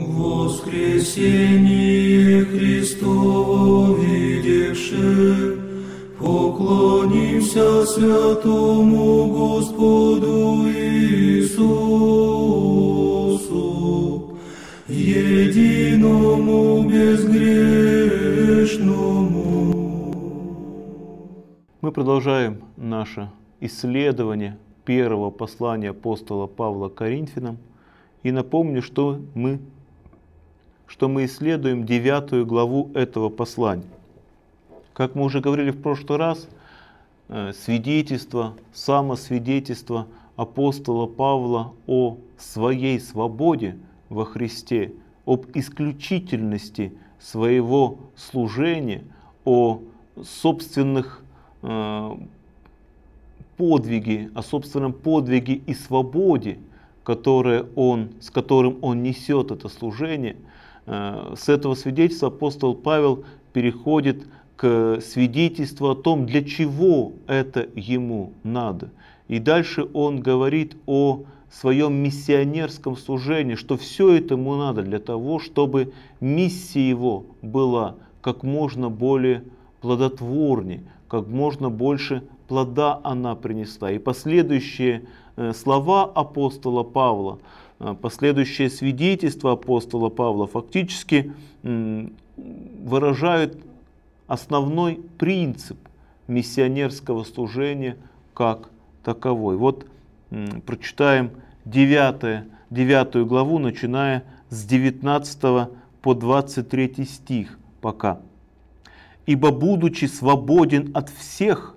Воскресение Христово видевши, поклонимся святому Господу Иисусу, единому безгрешному. Мы продолжаем наше исследование первого послания апостола Павла Коринфянам и напомню, что мы что мы исследуем девятую главу этого послания. Как мы уже говорили в прошлый раз, э, свидетельство, самосвидетельство апостола Павла о своей свободе во Христе, об исключительности своего служения, о собственных э, подвиге, о собственном подвиге и свободе, которое он, с которым он несет это служение – Э, с этого свидетельства апостол Павел переходит к свидетельству о том, для чего это ему надо. И дальше он говорит о своем миссионерском служении, что все это ему надо для того, чтобы миссия его была как можно более плодотворнее, как можно больше плода она принесла. И последующие э, слова апостола Павла – а, последующие свидетельства апостола Павла фактически выражают основной принцип миссионерского служения как таковой. Вот прочитаем 9, 9 главу, начиная с 19 по 23 стих пока. «Ибо, будучи свободен от всех,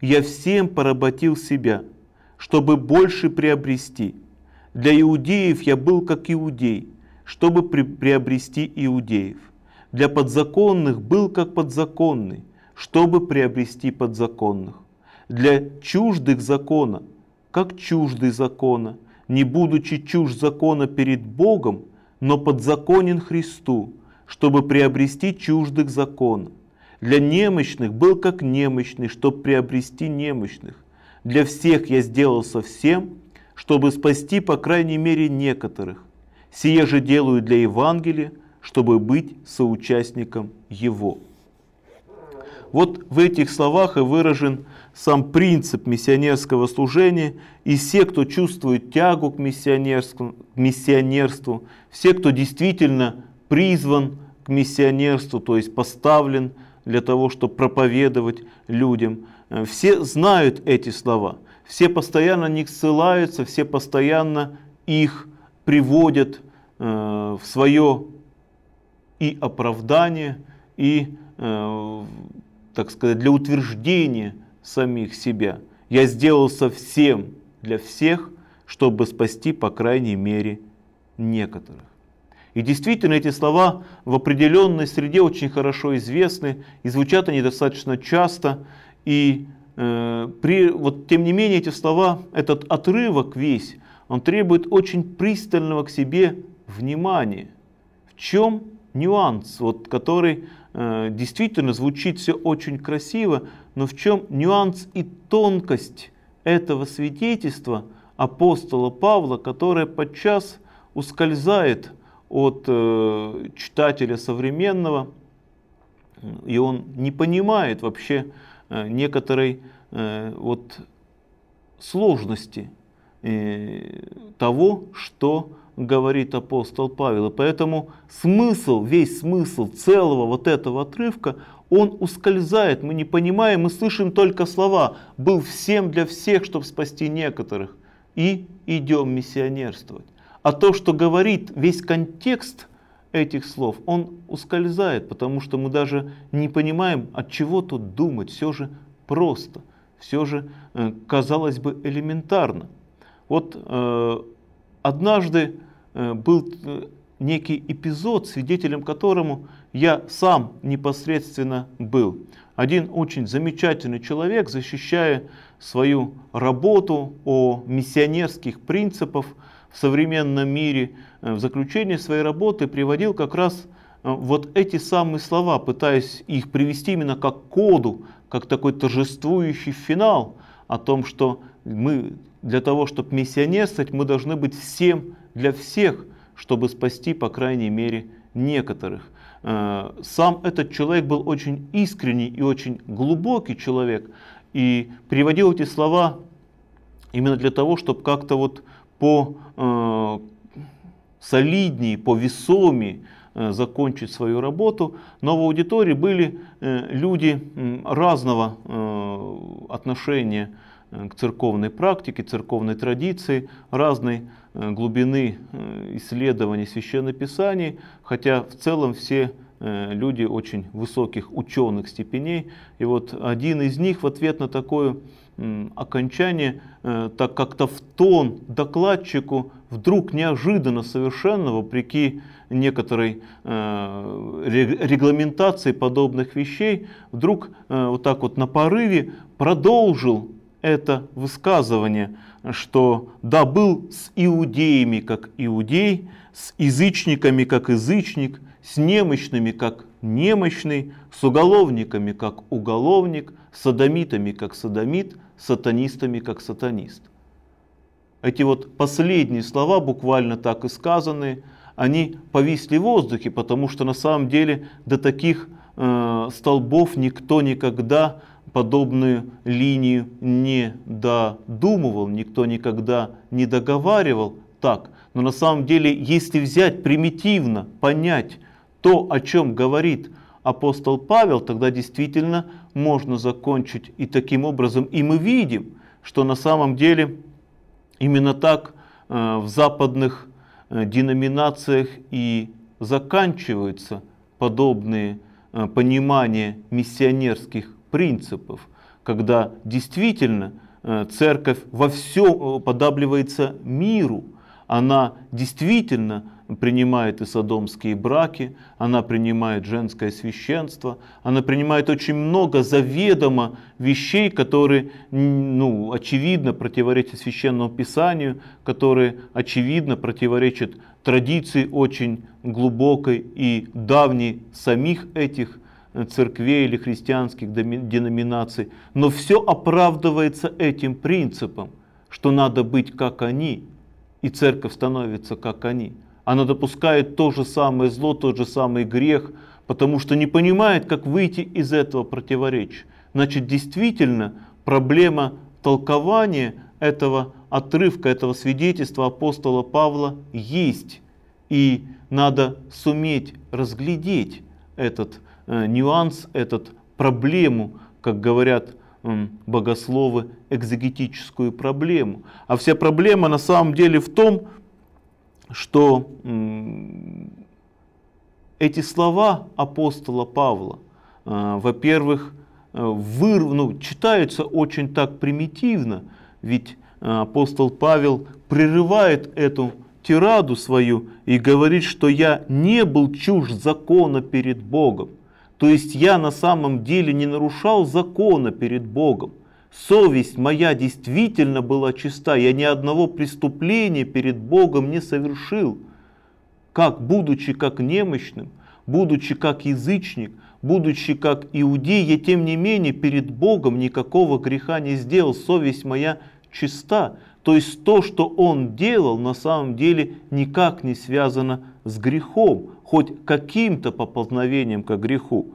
я всем поработил себя, чтобы больше приобрести – для иудеев я был как иудей, чтобы при приобрести иудеев. Для подзаконных был как подзаконный, чтобы приобрести подзаконных. Для чуждых закона, как чуждый закона, не будучи чужд закона перед Богом, но подзаконен Христу, чтобы приобрести чуждых закона. Для немощных был как немощный, чтобы приобрести немощных. Для всех я сделался всем, чтобы спасти по крайней мере некоторых. Сие же делаю для Евангелия, чтобы быть соучастником его. Вот в этих словах и выражен сам принцип миссионерского служения, и все, кто чувствует тягу к миссионерству, к миссионерству все, кто действительно призван к миссионерству, то есть поставлен для того, чтобы проповедовать людям, э, все знают эти слова – все постоянно на них ссылаются, все постоянно их приводят э, в свое и оправдание, и, э, так сказать, для утверждения самих себя. Я сделал совсем для всех, чтобы спасти, по крайней мере, некоторых. И действительно, эти слова в определенной среде очень хорошо известны, и звучат они достаточно часто, и Э, при, вот, тем не менее эти слова, этот отрывок весь, он требует очень пристального к себе внимания. В чем нюанс, вот, который э, действительно звучит все очень красиво, но в чем нюанс и тонкость этого свидетельства апостола Павла, которое подчас ускользает от э, читателя современного, и он не понимает вообще, Э, некоторой э, вот сложности э, того, что говорит апостол Павел. И поэтому смысл, весь смысл целого вот этого отрывка, он ускользает, мы не понимаем, мы слышим только слова «был всем для всех, чтобы спасти некоторых» и «идем миссионерствовать». А то, что говорит весь контекст – этих слов, он ускользает, потому что мы даже не понимаем, от чего тут думать, все же просто, все же, э, казалось бы, элементарно. Вот э, однажды э, был некий эпизод, свидетелем которому я сам непосредственно был. Один очень замечательный человек, защищая свою работу о миссионерских принципах, в современном мире, э, в заключении своей работы приводил как раз э, вот эти самые слова, пытаясь их привести именно как коду, как такой торжествующий финал о том, что мы для того, чтобы миссионерствовать, мы должны быть всем для всех, чтобы спасти, по крайней мере, некоторых. Э, сам этот человек был очень искренний и очень глубокий человек, и приводил эти слова именно для того, чтобы как-то вот по солиднее, по весомее закончить свою работу, но в аудитории были люди разного отношения к церковной практике, церковной традиции, разной глубины исследований священных писаний, хотя в целом все люди очень высоких ученых степеней. И вот один из них в ответ на такую окончание, э, так как-то в тон докладчику вдруг неожиданно совершенно, вопреки некоторой э, регламентации подобных вещей, вдруг э, вот так вот на порыве продолжил это высказывание, что да, был с иудеями как иудей, с язычниками как язычник, с немощными как немощный, с уголовниками как уголовник, с садомитами как садомит, с сатанистами как сатанист. Эти вот последние слова буквально так и сказаны, они повисли в воздухе, потому что на самом деле до таких э, столбов никто никогда подобную линию не додумывал, никто никогда не договаривал так. Но на самом деле, если взять примитивно, понять то, о чем говорит апостол Павел, тогда действительно можно закончить и таким образом. И мы видим, что на самом деле именно так э, в западных э, деноминациях и заканчиваются подобные э, понимания миссионерских принципов, когда действительно церковь во всем подабливается миру – она действительно принимает и садомские браки, она принимает женское священство, она принимает очень много заведомо вещей, которые, ну, очевидно, противоречат священному писанию, которые, очевидно, противоречат традиции очень глубокой и давней самих этих э, церквей или христианских деноминаций. Но все оправдывается этим принципом, что надо быть как они – и церковь становится как они. Она допускает то же самое зло, тот же самый грех, потому что не понимает, как выйти из этого противоречия. Значит, действительно, проблема толкования этого отрывка, этого свидетельства апостола Павла есть. И надо суметь разглядеть этот э, нюанс, этот проблему, как говорят богословы экзегетическую проблему. А вся проблема на самом деле в том, что эти слова апостола Павла, э, во-первых, э, выр... ну, читаются очень так примитивно, ведь э, апостол Павел прерывает эту тираду свою и говорит, что я не был чужд закона перед Богом. То есть я на самом деле не нарушал закона перед Богом. Совесть моя действительно была чиста, я ни одного преступления перед Богом не совершил. Как, будучи как немощным, будучи как язычник, будучи как иудей, я тем не менее перед Богом никакого греха не сделал, совесть моя чиста. То есть то, что он делал, на самом деле никак не связано с грехом, хоть каким-то поползновением к греху.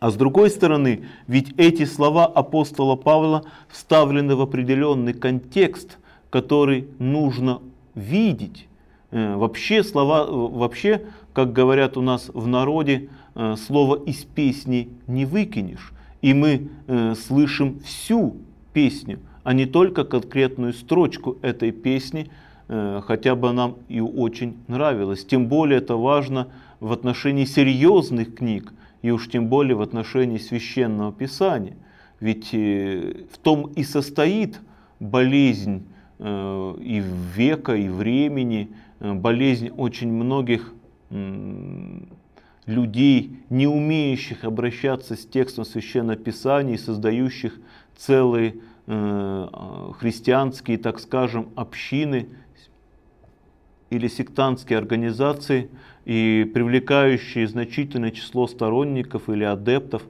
А с другой стороны, ведь эти слова апостола Павла вставлены в определенный контекст, который нужно видеть. Э, вообще слова, э, вообще, как говорят у нас в народе, э, слово из песни не выкинешь. И мы слышим всю песню, а не только конкретную строчку этой песни, Э, хотя бы нам и очень нравилось. Тем более это важно в отношении серьезных книг, и уж тем более в отношении священного писания. Ведь э, в том и состоит болезнь э, и века, и времени, болезнь очень многих людей, не умеющих обращаться с текстом Священного Писания и создающих целые а, христианские, так скажем, общины – или сектантские организации и привлекающие значительное число сторонников или адептов.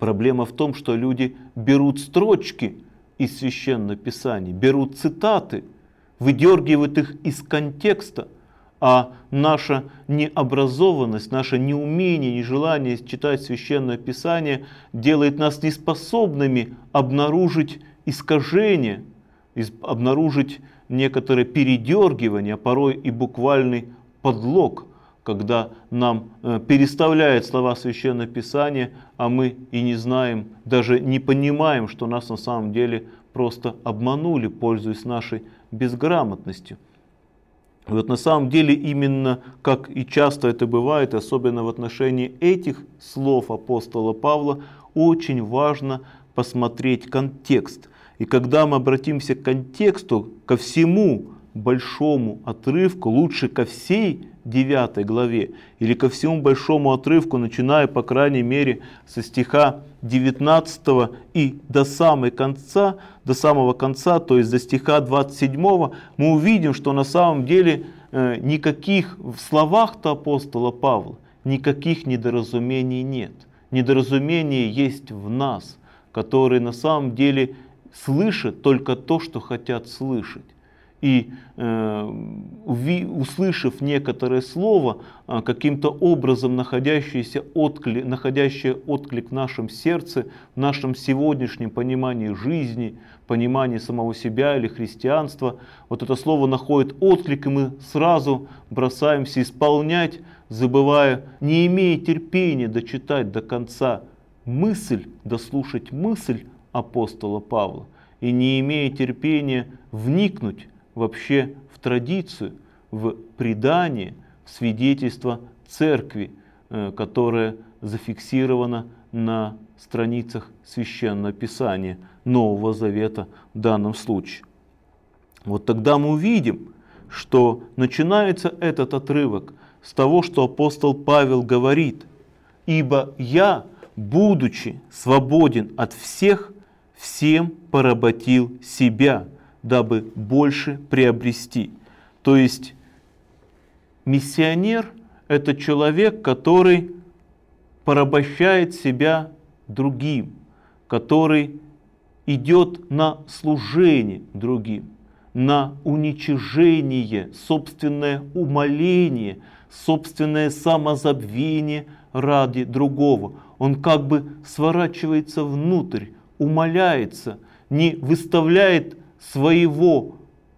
Проблема в том, что люди берут строчки из священного писания, берут цитаты, выдергивают их из контекста, а наша необразованность, наше неумение, нежелание читать священное писание делает нас неспособными обнаружить искажение обнаружить некоторое передергивание, порой и буквальный подлог, когда нам э, переставляет слова Священного Писания, а мы и не знаем, даже не понимаем, что нас на самом деле просто обманули, пользуясь нашей безграмотностью. Вот на самом деле именно, как и часто это бывает, особенно в отношении этих слов апостола Павла, очень важно посмотреть контекст – и когда мы обратимся к контексту, ко всему большому отрывку, лучше ко всей 9 главе, или ко всему большому отрывку, начиная, по крайней мере, со стиха 19 и до самого конца, до самого конца, то есть до стиха 27, мы увидим, что на самом деле э, никаких в словах-то апостола Павла никаких недоразумений нет. Недоразумение есть в нас, которые на самом деле слышат только то, что хотят слышать. И э, услышав некоторое слово, э, каким-то образом находящееся откли находящее отклик в нашем сердце, в нашем сегодняшнем понимании жизни, понимании самого себя или христианства, вот это слово находит отклик, и мы сразу бросаемся исполнять, забывая, не имея терпения дочитать до конца мысль, дослушать мысль, апостола Павла и не имея терпения вникнуть вообще в традицию, в предание, в свидетельство церкви, э, которое зафиксировано на страницах Священного Писания Нового Завета в данном случае. Вот тогда мы увидим, что начинается этот отрывок с того, что апостол Павел говорит, «Ибо я, будучи свободен от всех, всем поработил себя, дабы больше приобрести. То есть миссионер – это человек, который порабощает себя другим, который идет на служение другим, на уничижение, собственное умоление, собственное самозабвение ради другого. Он как бы сворачивается внутрь, умоляется, не выставляет своего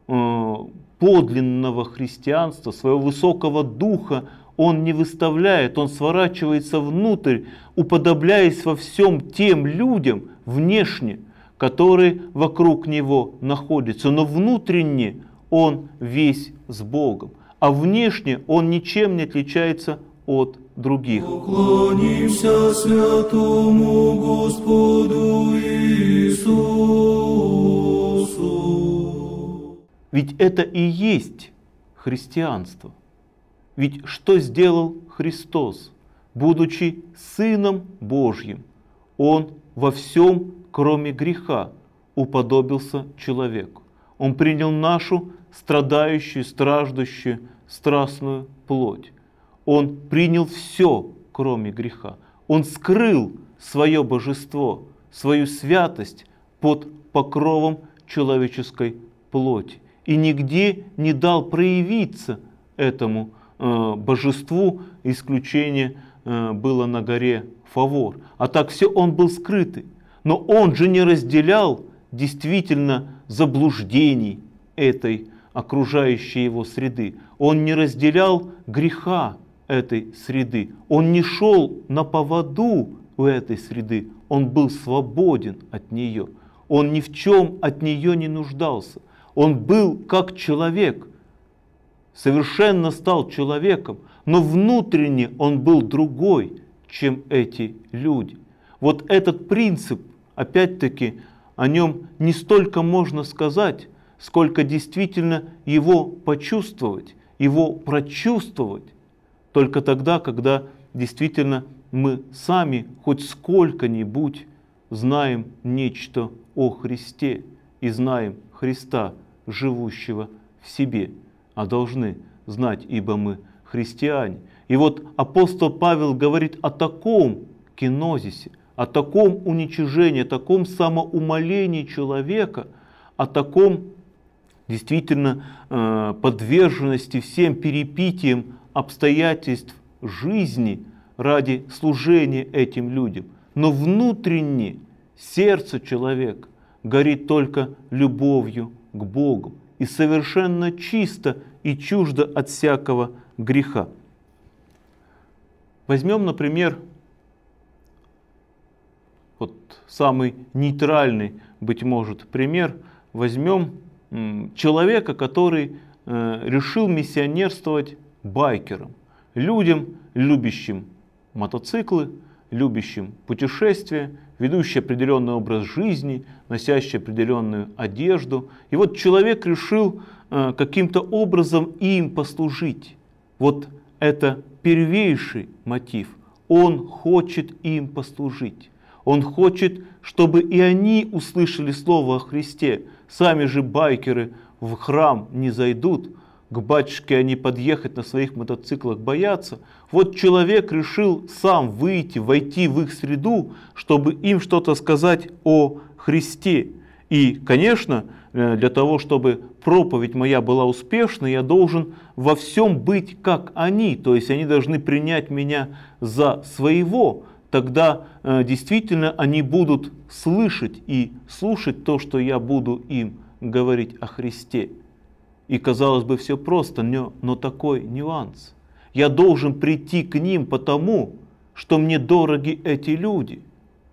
э, подлинного христианства, своего высокого духа, он не выставляет, он сворачивается внутрь, уподобляясь во всем тем людям внешне, которые вокруг него находятся. Но внутренне он весь с Богом, а внешне он ничем не отличается от других. Уклонимся святому Господу Иисусу. Ведь это и есть христианство. Ведь что сделал Христос, будучи Сыном Божьим? Он во всем, кроме греха, уподобился человеку. Он принял нашу страдающую, страждущую, страстную плоть он принял все, кроме греха. Он скрыл свое божество, свою святость под покровом человеческой плоти. И нигде не дал проявиться этому э, божеству, исключение э, было на горе Фавор. А так все он был скрытый. Но он же не разделял действительно заблуждений этой окружающей его среды. Он не разделял греха, этой среды. Он не шел на поводу у этой среды, он был свободен от нее. Он ни в чем от нее не нуждался. Он был как человек, совершенно стал человеком, но внутренне он был другой, чем эти люди. Вот этот принцип, опять-таки, о нем не столько можно сказать, сколько действительно его почувствовать, его прочувствовать, только тогда, когда действительно мы сами хоть сколько-нибудь знаем нечто о Христе и знаем Христа, живущего в себе, а должны знать, ибо мы христиане. И вот апостол Павел говорит о таком кинозисе, о таком уничижении, о таком самоумолении человека, о таком действительно э, подверженности всем перепитиям обстоятельств жизни ради служения этим людям. Но внутренне сердце человека горит только любовью к Богу и совершенно чисто и чуждо от всякого греха. Возьмем, например, вот самый нейтральный, быть может, пример. Возьмем человека, который э, решил миссионерствовать байкерам, людям, любящим мотоциклы, любящим путешествия, ведущие определенный образ жизни, носящие определенную одежду. И вот человек решил э, каким-то образом им послужить. Вот это первейший мотив. Он хочет им послужить. Он хочет, чтобы и они услышали слово о Христе. Сами же байкеры в храм не зайдут, к батюшке они а подъехать на своих мотоциклах боятся. Вот человек решил сам выйти, войти в их среду, чтобы им что-то сказать о Христе. И, конечно, э, для того, чтобы проповедь моя была успешной, я должен во всем быть как они, то есть они должны принять меня за своего, тогда э, действительно они будут слышать и слушать то, что я буду им говорить о Христе. И казалось бы, все просто, но, такой нюанс. Я должен прийти к ним потому, что мне дороги эти люди,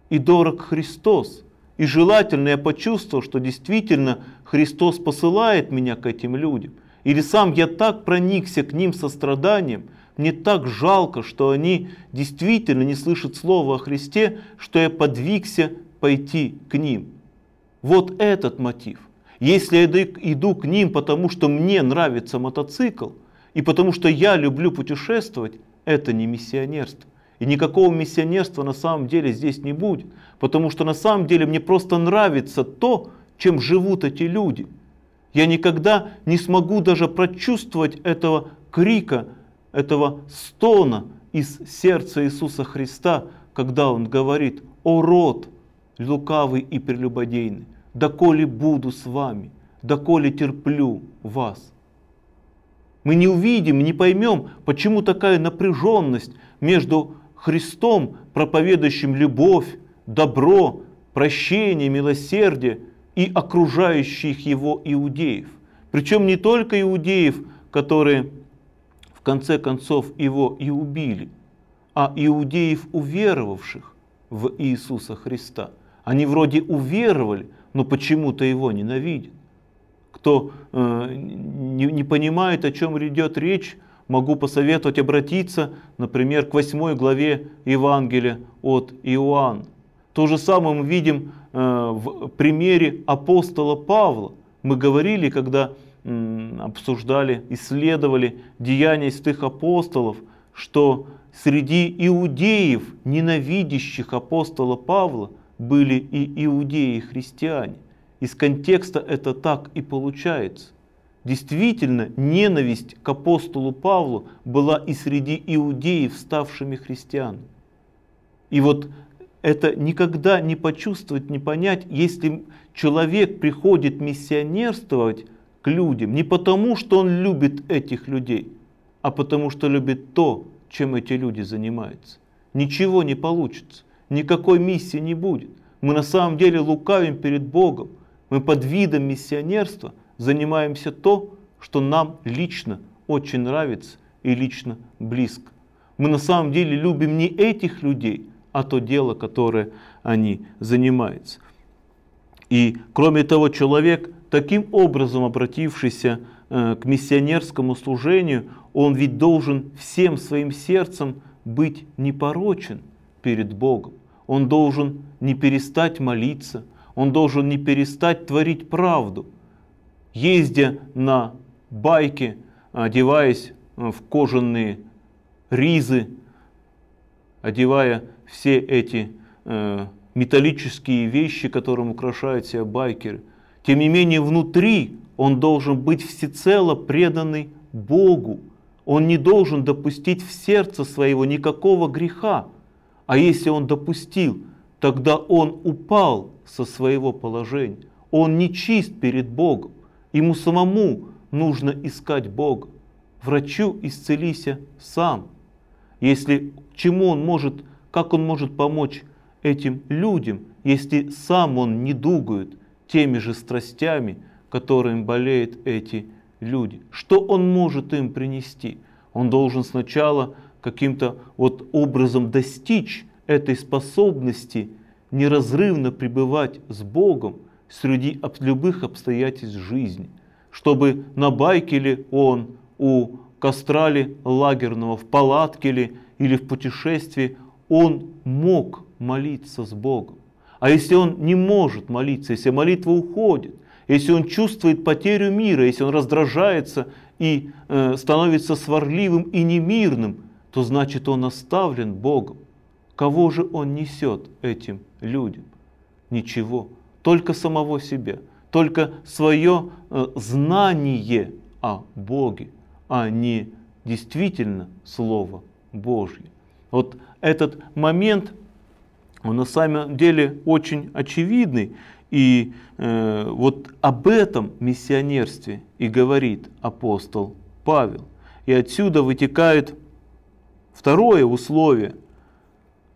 и дорог Христос. И желательно я почувствовал, что действительно Христос посылает меня к этим людям. Или сам я так проникся к ним состраданием, мне так жалко, что они действительно не слышат слова о Христе, что я подвигся пойти к ним. Вот этот мотив – если я иду к ним, потому что мне нравится мотоцикл, и потому что я люблю путешествовать, это не миссионерство. И никакого миссионерства на самом деле здесь не будет. Потому что на самом деле мне просто нравится то, чем живут эти люди. Я никогда не смогу даже прочувствовать этого крика, этого стона из сердца Иисуса Христа, когда Он говорит «О род, лукавый и прелюбодейный, доколе буду с вами, доколе терплю вас. Мы не увидим, не поймем, почему такая напряженность между Христом, проповедующим любовь, добро, прощение, милосердие, и окружающих его иудеев. Причем не только иудеев, которые в конце концов его и убили, а иудеев, уверовавших в Иисуса Христа. Они вроде уверовали, но ну, почему-то его ненавидят. Кто э, не, не понимает, о чем идет речь, могу посоветовать обратиться, например, к 8 главе Евангелия от Иоанна. То же самое мы видим э, в примере апостола Павла. Мы говорили, когда э, обсуждали, исследовали деяния святых апостолов, что среди иудеев, ненавидящих апостола Павла, были и иудеи, и христиане. Из контекста это так и получается. Действительно, ненависть к апостолу Павлу была и среди иудеев, ставшими христианами. И вот это никогда не почувствовать, не понять, если человек приходит миссионерствовать к людям не потому, что он любит этих людей, а потому что любит то, чем эти люди занимаются. Ничего не получится никакой миссии не будет. Мы на самом деле лукавим перед Богом. Мы под видом миссионерства занимаемся то, что нам лично очень нравится и лично близко. Мы на самом деле любим не этих людей, а то дело, которое они занимаются. И кроме того, человек, таким образом обратившийся э, к миссионерскому служению, он ведь должен всем своим сердцем быть непорочен перед Богом. Он должен не перестать молиться, он должен не перестать творить правду. Ездя на байке, одеваясь э, в кожаные ризы, одевая все эти э, металлические вещи, которым украшают себя байкеры. Тем не менее, внутри он должен быть всецело преданный Богу. Он не должен допустить в сердце своего никакого греха. А если он допустил, тогда он упал со своего положения. Он нечист перед Богом. Ему самому нужно искать Бога. Врачу исцелися сам. Если чему он может, как он может помочь этим людям, если сам он не дугует теми же страстями, которыми болеют эти люди. Что он может им принести? Он должен сначала каким-то вот образом достичь этой способности неразрывно пребывать с Богом среди любых обстоятельств жизни, чтобы на байке ли он, у костра ли лагерного, в палатке ли или в путешествии, он мог молиться с Богом. А если он не может молиться, если молитва уходит, если он чувствует потерю мира, если он раздражается и э, становится сварливым и немирным, то значит он оставлен Богом. Кого же он несет этим людям? Ничего, только самого себя, только свое э, знание о Боге, а не действительно Слово Божье. Вот этот момент, он на самом деле очень очевидный, и э, вот об этом миссионерстве и говорит апостол Павел. И отсюда вытекает Второе условие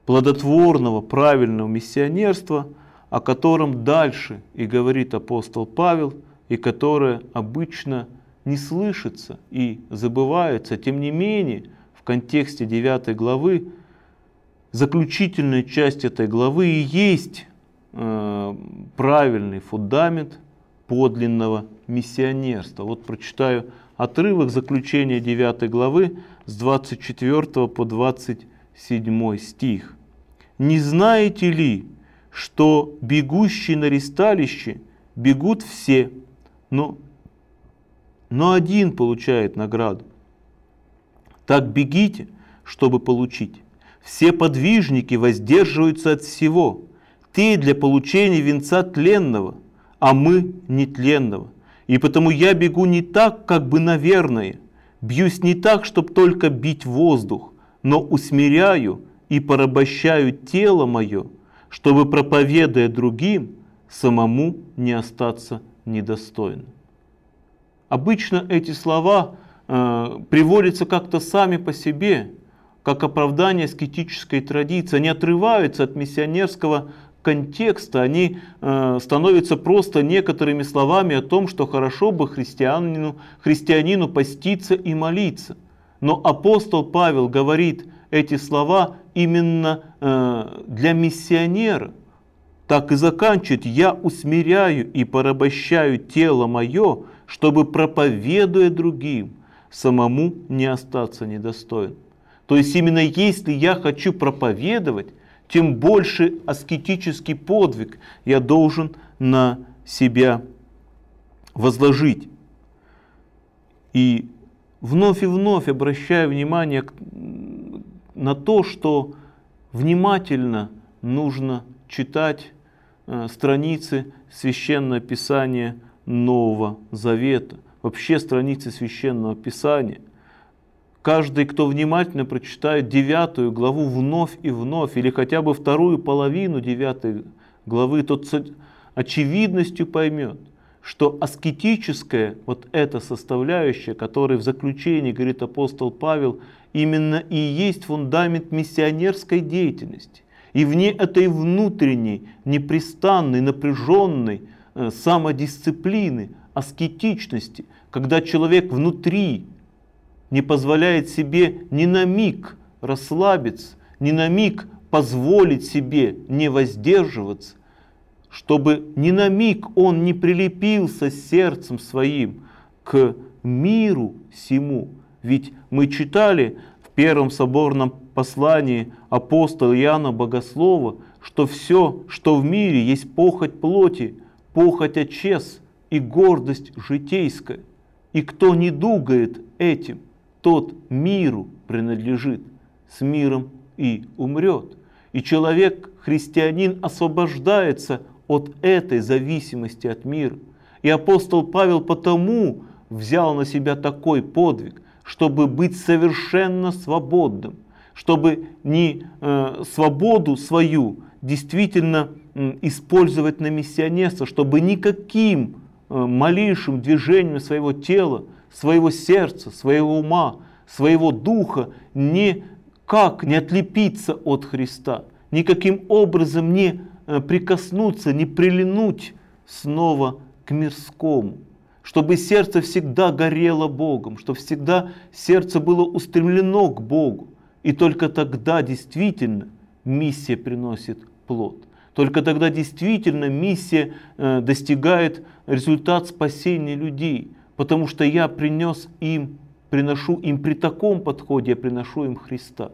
плодотворного, правильного миссионерства, о котором дальше и говорит апостол Павел, и которое обычно не слышится и забывается. Тем не менее, в контексте 9 главы, заключительная часть этой главы и есть э, правильный фундамент подлинного миссионерства. Вот прочитаю отрывок заключения 9 главы, с 24 по 27 стих. «Не знаете ли, что бегущие на ресталище бегут все, но, но один получает награду? Так бегите, чтобы получить. Все подвижники воздерживаются от всего. Ты для получения венца тленного, а мы нетленного. И потому я бегу не так, как бы наверное – Бьюсь не так, чтобы только бить воздух, но усмиряю и порабощаю тело мое, чтобы, проповедуя другим, самому не остаться недостойным. Обычно эти слова э, приводятся как-то сами по себе, как оправдание скетической традиции. Они отрываются от миссионерского контекста, они э, становятся просто некоторыми словами о том, что хорошо бы христианину, христианину поститься и молиться. Но апостол Павел говорит эти слова именно э, для миссионера. Так и заканчивает «Я усмиряю и порабощаю тело мое, чтобы, проповедуя другим, самому не остаться недостоин». То есть именно если я хочу проповедовать, тем больше аскетический подвиг я должен на себя возложить. И вновь и вновь обращаю внимание на то, что внимательно нужно читать э, страницы Священного Писания Нового Завета, вообще страницы Священного Писания – Каждый, кто внимательно прочитает девятую главу вновь и вновь, или хотя бы вторую половину девятой главы, тот с очевидностью поймет, что аскетическая вот эта составляющая, которой в заключении говорит апостол Павел, именно и есть фундамент миссионерской деятельности. И вне этой внутренней, непрестанной, напряженной э, самодисциплины, аскетичности, когда человек внутри не позволяет себе ни на миг расслабиться, ни на миг позволить себе не воздерживаться, чтобы ни на миг он не прилепился сердцем своим к миру сему. Ведь мы читали в первом соборном послании апостола Иоанна Богослова, что все, что в мире, есть похоть плоти, похоть отчес и гордость житейская. И кто не дугает этим, тот миру принадлежит, с миром и умрет. И человек, христианин, освобождается от этой зависимости от мира. И апостол Павел потому взял на себя такой подвиг, чтобы быть совершенно свободным, чтобы не э, свободу свою действительно э, использовать на миссионерство, чтобы никаким э, малейшим движением своего тела своего сердца, своего ума, своего духа никак не отлепиться от Христа, никаким образом не э, прикоснуться, не прилинуть снова к мирскому, чтобы сердце всегда горело Богом, чтобы всегда сердце было устремлено к Богу. И только тогда действительно миссия приносит плод. Только тогда действительно миссия э, достигает результат спасения людей потому что я принес им, приношу им при таком подходе, я приношу им Христа.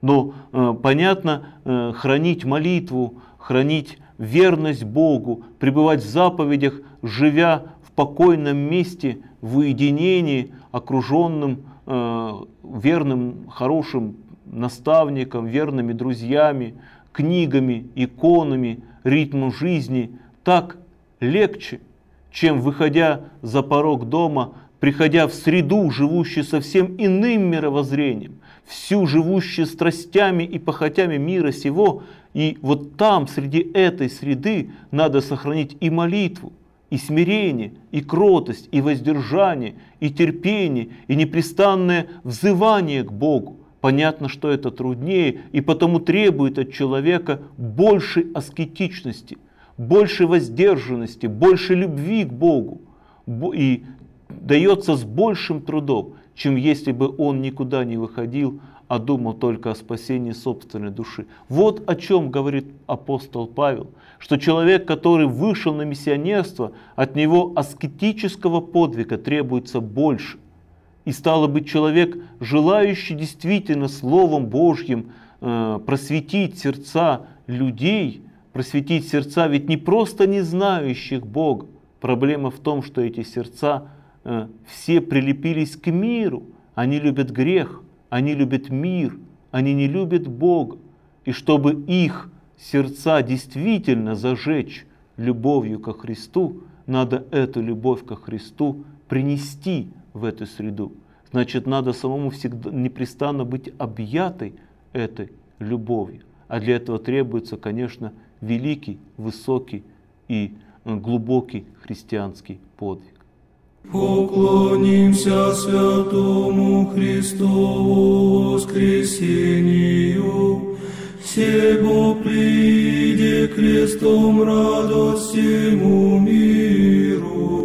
Но э, понятно, э, хранить молитву, хранить верность Богу, пребывать в заповедях, живя в покойном месте, в уединении, окруженным э, верным, хорошим наставником, верными друзьями, книгами, иконами, ритмом жизни, так легче – чем выходя за порог дома, приходя в среду, живущую совсем иным мировоззрением, всю живущую страстями и похотями мира сего, и вот там, среди этой среды, надо сохранить и молитву, и смирение, и кротость, и воздержание, и терпение, и непрестанное взывание к Богу. Понятно, что это труднее, и потому требует от человека большей аскетичности – больше воздержанности, больше любви к Богу и дается с большим трудом, чем если бы он никуда не выходил, а думал только о спасении собственной души. Вот о чем говорит апостол Павел, что человек, который вышел на миссионерство, от него аскетического подвига требуется больше. И стало быть, человек, желающий действительно Словом Божьим э, просветить сердца людей – просветить сердца, ведь не просто не знающих Бог. Проблема в том, что эти сердца э, все прилепились к миру. Они любят грех, они любят мир, они не любят Бога. И чтобы их сердца действительно зажечь любовью ко Христу, надо эту любовь ко Христу принести в эту среду. Значит, надо самому всегда непрестанно быть объятой этой любовью. А для этого требуется, конечно, великий, высокий и э, глубокий христианский подвиг. Поклонимся святому Христову воскресению, Сего приди крестом радость всему миру.